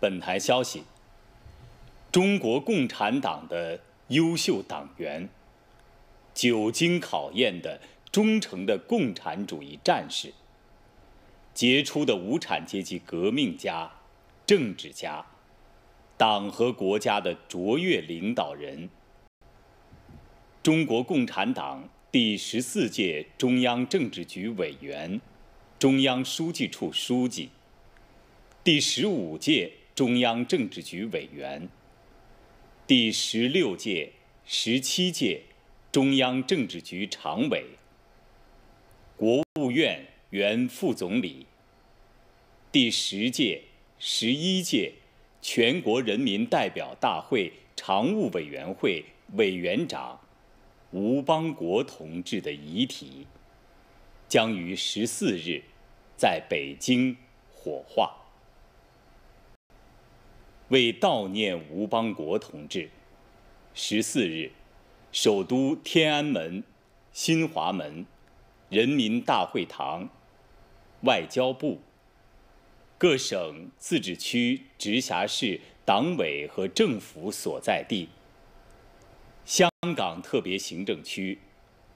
本台消息：中国共产党的优秀党员，久经考验的忠诚的共产主义战士，杰出的无产阶级革命家、政治家，党和国家的卓越领导人。中国共产党第十四届中央政治局委员、中央书记处书记，第十五届。中央政治局委员、第十六届、十七届中央政治局常委、国务院原副总理、第十届、十一届全国人民代表大会常务委员会委员长吴邦国同志的遗体，将于十四日在北京火化。为悼念吴邦国同志，十四日，首都天安门、新华门、人民大会堂、外交部、各省、自治区、直辖市党委和政府所在地、香港特别行政区、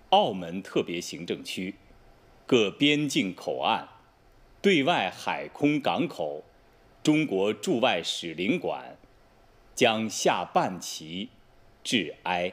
澳门特别行政区、各边境口岸、对外海空港口。中国驻外使领馆将下半旗致哀。